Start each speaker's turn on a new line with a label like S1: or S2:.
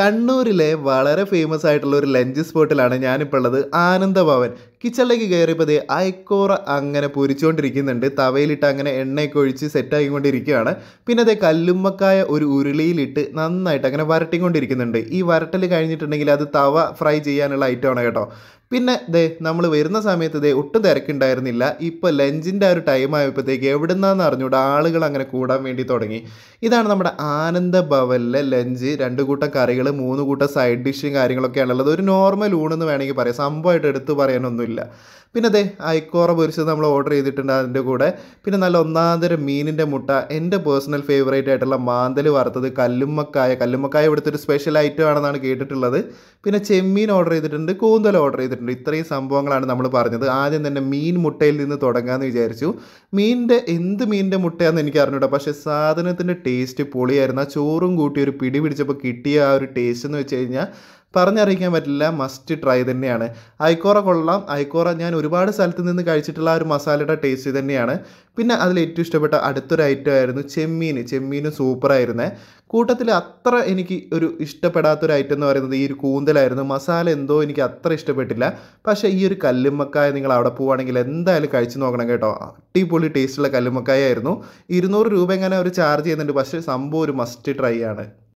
S1: കണ്ണൂരിലെ വളരെ ഫേമസ് ആയിട്ടുള്ള ഒരു ലഞ്ച് സ്പോട്ടിലാണ് ഞാനിപ്പോൾ ഉള്ളത് ആനന്ദഭവൻ കിച്ചണിലേക്ക് കയറിയപ്പോൾ ഇതേ അയക്കോറ അങ്ങനെ പൊരിച്ചുകൊണ്ടിരിക്കുന്നുണ്ട് തവയിലിട്ട് അങ്ങനെ എണ്ണയൊക്കെ ഒഴിച്ച് സെറ്റാക്കിക്കൊണ്ടിരിക്കുകയാണ് പിന്നെ അതേ കല്ലുമ്മക്കായ ഒരു ഉരുളിയിലിട്ട് നന്നായിട്ട് അങ്ങനെ വരട്ടിക്കൊണ്ടിരിക്കുന്നുണ്ട് ഈ വരട്ടൽ കഴിഞ്ഞിട്ടുണ്ടെങ്കിൽ അത് തവ ഫ്രൈ ചെയ്യാനുള്ള ഐറ്റം ആണ് കേട്ടോ പിന്നെ ദേ നമ്മൾ വരുന്ന സമയത്ത് ദേ ഒട്ടും തിരക്കുണ്ടായിരുന്നില്ല ഇപ്പോൾ ലഞ്ചിൻ്റെ ആ ഒരു ടൈം ആയപ്പോഴത്തേക്ക് എവിടെ നിന്നാന്ന് അറിഞ്ഞുകൂടെ ആളുകൾ അങ്ങനെ കൂടാൻ വേണ്ടി തുടങ്ങി ഇതാണ് നമ്മുടെ ആനന്ദ ഭവനിലെ ലഞ്ച് രണ്ട് കൂട്ടം കറികൾ മൂന്ന് കൂട്ടം സൈഡ് ഡിഷും കാര്യങ്ങളൊക്കെയാണുള്ളത് ഒരു നോർമൽ ഊണെന്ന് വേണമെങ്കിൽ പറയാം സംഭവമായിട്ട് എടുത്തു പറയാനൊന്നുമില്ല പറ്റില്ല പിന്നെ അതെ ഐക്കോറ പൊരിച്ചത് നമ്മൾ ഓർഡർ ചെയ്തിട്ടുണ്ട് അതിൻ്റെ കൂടെ പിന്നെ നല്ല ഒന്നാന്തരം മീനിൻ്റെ മുട്ട എൻ്റെ പേഴ്സണൽ ഫേവറേറ്റ് ആയിട്ടുള്ള മാന്തൽ വറുത്തത് കല്ലുമ്മക്കായ കല്ലുമ്മക്കായ ഇവിടുത്തെ ഒരു സ്പെഷ്യൽ ഐറ്റം ആണെന്നാണ് കേട്ടിട്ടുള്ളത് പിന്നെ ചെമ്മീൻ ഓർഡർ ചെയ്തിട്ടുണ്ട് കൂന്തൽ ഓർഡർ ചെയ്തിട്ടുണ്ട് ഇത്രയും സംഭവങ്ങളാണ് നമ്മൾ പറഞ്ഞത് ആദ്യം തന്നെ മീൻ മുട്ടയിൽ നിന്ന് തുടങ്ങാമെന്ന് വിചാരിച്ചു മീനിൻ്റെ എന്ത് മീനിൻ്റെ മുട്ടയാണെന്ന് എനിക്ക് അറിഞ്ഞൂട്ടോ പക്ഷേ സാധനത്തിൻ്റെ ടേസ്റ്റ് പൊളിയായിരുന്നു ആ ചോറും കൂട്ടി ഒരു പിടി പിടിച്ചപ്പോൾ കിട്ടിയ ആ ഒരു ടേസ്റ്റ് എന്ന് വെച്ച് കഴിഞ്ഞാൽ പറഞ്ഞറിയിക്കാൻ പറ്റില്ല മസ്റ്റ് ട്രൈ തന്നെയാണ് ഐക്കോറ കൊള്ളാം ഐക്കോറ ഞാൻ ഒരുപാട് സ്ഥലത്ത് നിന്ന് കഴിച്ചിട്ടുള്ള ഒരു മസാലയുടെ ടേസ്റ്റ് തന്നെയാണ് പിന്നെ അതിൽ ഏറ്റവും ഇഷ്ടപ്പെട്ട അടുത്തൊരു ഐറ്റം ആയിരുന്നു ചെമ്മീൻ ചെമ്മീനും സൂപ്പറായിരുന്നേ കൂട്ടത്തിൽ അത്ര എനിക്ക് ഒരു ഇഷ്ടപ്പെടാത്തൊരു ഐറ്റം എന്ന് പറയുന്നത് ഈ ഒരു കൂന്തലായിരുന്നു മസാല എന്തോ എനിക്ക് അത്ര ഇഷ്ടപ്പെട്ടില്ല പക്ഷേ ഈ ഒരു കല്ലുമ്മക്കായ നിങ്ങൾ അവിടെ പോവുകയാണെങ്കിൽ എന്തായാലും കഴിച്ചു നോക്കണം കേട്ടോ അടിപൊളി ടേസ്റ്റുള്ള കല്ലുമ്മക്കായ ആയിരുന്നു ഇരുന്നൂറ് രൂപ എങ്ങനെ അവർ ചാർജ് ചെയ്യുന്നുണ്ട് പക്ഷേ സംഭവം ഒരു മസ്റ്റ് ട്രൈ ആണ്